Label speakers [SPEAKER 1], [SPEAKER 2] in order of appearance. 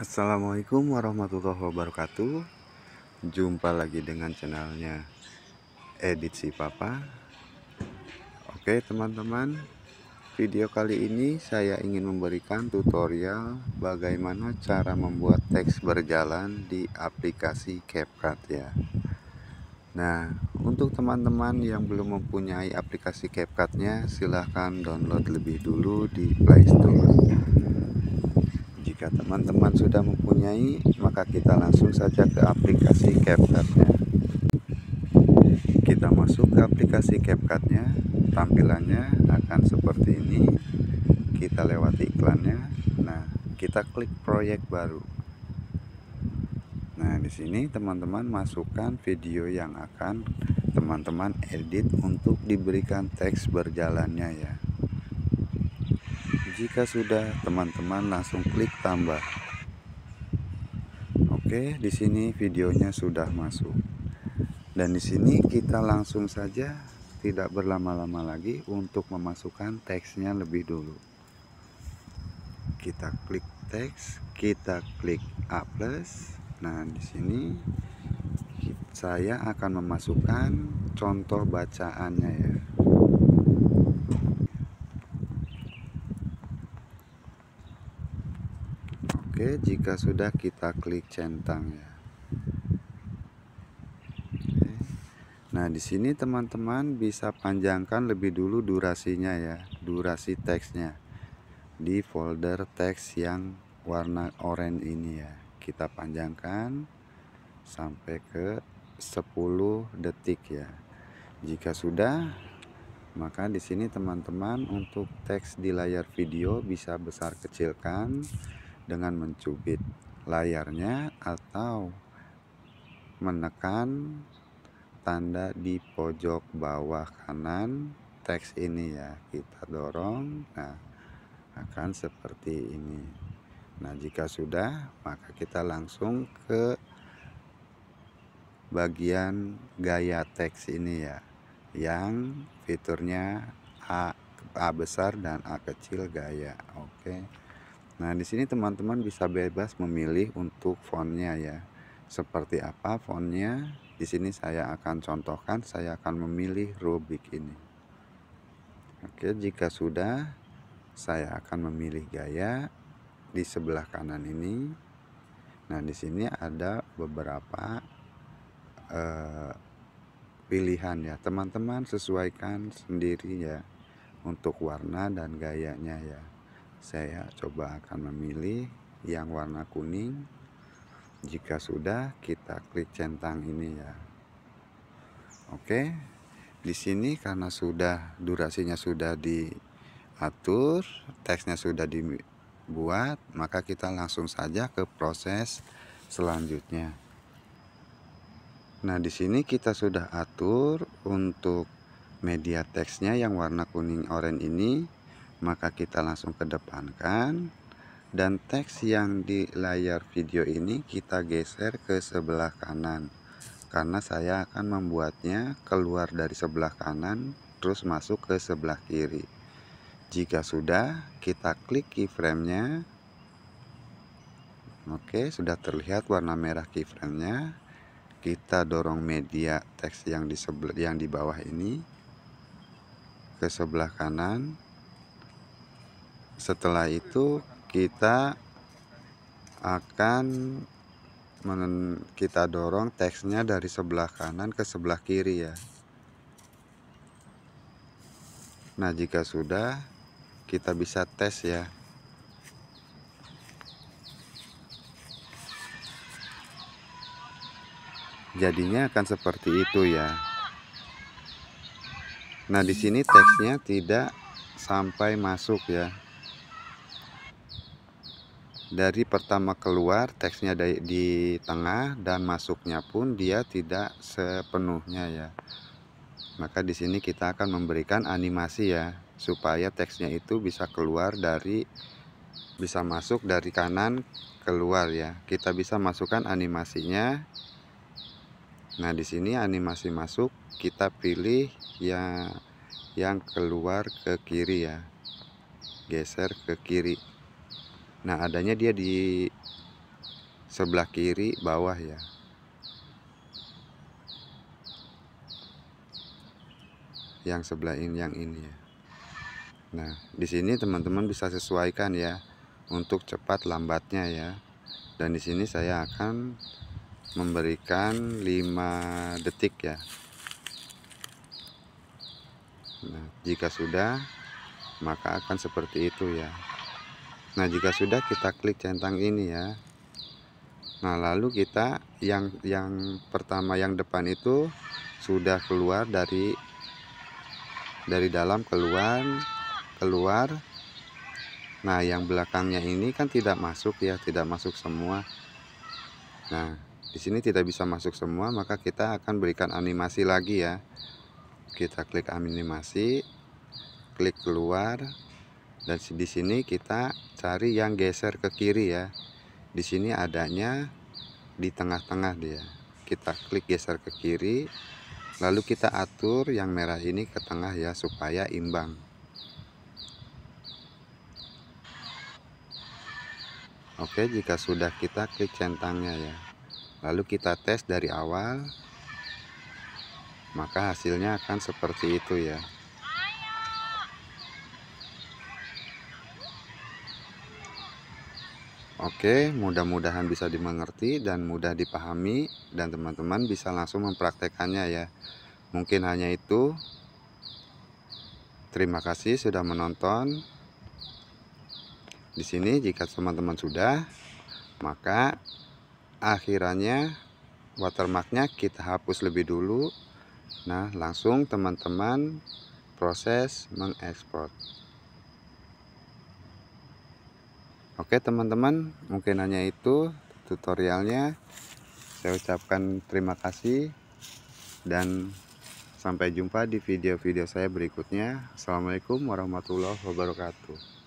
[SPEAKER 1] Assalamualaikum warahmatullahi wabarakatuh Jumpa lagi dengan channelnya Edit Papa Oke teman-teman Video kali ini saya ingin memberikan tutorial Bagaimana cara membuat teks berjalan di aplikasi CapCut ya Nah untuk teman-teman yang belum mempunyai aplikasi CapCutnya, Silahkan download lebih dulu di Playstore jika teman-teman sudah mempunyai, maka kita langsung saja ke aplikasi CapCut-nya. Kita masuk ke aplikasi CapCut-nya, tampilannya akan seperti ini. Kita lewati iklannya. Nah, kita klik proyek baru. Nah, di sini teman-teman masukkan video yang akan teman-teman edit untuk diberikan teks berjalannya ya. Jika sudah, teman-teman langsung klik tambah. Oke, di sini videonya sudah masuk. Dan di sini kita langsung saja tidak berlama-lama lagi untuk memasukkan teksnya lebih dulu. Kita klik teks, kita klik plus. Nah, di sini saya akan memasukkan contoh bacaannya ya. Oke, jika sudah kita klik centang ya. Nah, di sini teman-teman bisa panjangkan lebih dulu durasinya ya, durasi teksnya di folder teks yang warna oranye ini ya. Kita panjangkan sampai ke 10 detik ya. Jika sudah, maka di sini teman-teman untuk teks di layar video bisa besar kecilkan dengan mencubit layarnya atau menekan tanda di pojok bawah kanan teks ini ya kita dorong nah akan seperti ini nah jika sudah maka kita langsung ke bagian gaya teks ini ya yang fiturnya A, A besar dan A kecil gaya oke okay. Nah, di sini teman-teman bisa bebas memilih untuk fontnya ya. Seperti apa fontnya? Di sini saya akan contohkan, saya akan memilih Rubik ini. Oke, jika sudah, saya akan memilih gaya di sebelah kanan ini. Nah, di sini ada beberapa eh, pilihan ya. Teman-teman sesuaikan sendiri ya untuk warna dan gayanya ya saya coba akan memilih yang warna kuning jika sudah kita klik centang ini ya oke di sini karena sudah durasinya sudah diatur teksnya sudah dibuat maka kita langsung saja ke proses selanjutnya Nah, di sini kita sudah atur untuk media teksnya yang warna kuning oranye ini maka kita langsung kedepankan dan teks yang di layar video ini kita geser ke sebelah kanan karena saya akan membuatnya keluar dari sebelah kanan terus masuk ke sebelah kiri jika sudah kita klik keyframe nya oke sudah terlihat warna merah keyframe nya kita dorong media teks yang di sebelah yang di bawah ini ke sebelah kanan setelah itu kita akan men kita dorong teksnya dari sebelah kanan ke sebelah kiri ya nah jika sudah kita bisa tes ya jadinya akan seperti itu ya nah di sini teksnya tidak sampai masuk ya dari pertama keluar teksnya di, di tengah dan masuknya pun dia tidak sepenuhnya ya maka di sini kita akan memberikan animasi ya supaya teksnya itu bisa keluar dari bisa masuk dari kanan keluar ya kita bisa masukkan animasinya nah di sini animasi masuk kita pilih yang yang keluar ke kiri ya geser ke kiri Nah adanya dia di sebelah kiri bawah ya. Yang sebelah ini yang ini ya. Nah di sini teman-teman bisa sesuaikan ya untuk cepat lambatnya ya. Dan di sini saya akan memberikan 5 detik ya. Nah, jika sudah maka akan seperti itu ya. Nah jika sudah kita klik centang ini ya Nah lalu kita yang yang pertama yang depan itu sudah keluar dari dari dalam keluar keluar Nah yang belakangnya ini kan tidak masuk ya tidak masuk semua Nah di sini tidak bisa masuk semua maka kita akan berikan animasi lagi ya kita klik animasi klik keluar dan di sini kita cari yang geser ke kiri ya di sini adanya di tengah-tengah dia kita klik geser ke kiri lalu kita atur yang merah ini ke tengah ya supaya imbang oke jika sudah kita klik centangnya ya lalu kita tes dari awal maka hasilnya akan seperti itu ya Oke, mudah-mudahan bisa dimengerti dan mudah dipahami dan teman-teman bisa langsung mempraktekannya ya. Mungkin hanya itu. Terima kasih sudah menonton. Di sini jika teman-teman sudah, maka akhirannya watermarknya kita hapus lebih dulu. Nah, langsung teman-teman proses mengekspor. Oke teman-teman, mungkin hanya itu tutorialnya. Saya ucapkan terima kasih dan sampai jumpa di video-video saya berikutnya. Assalamualaikum warahmatullahi wabarakatuh.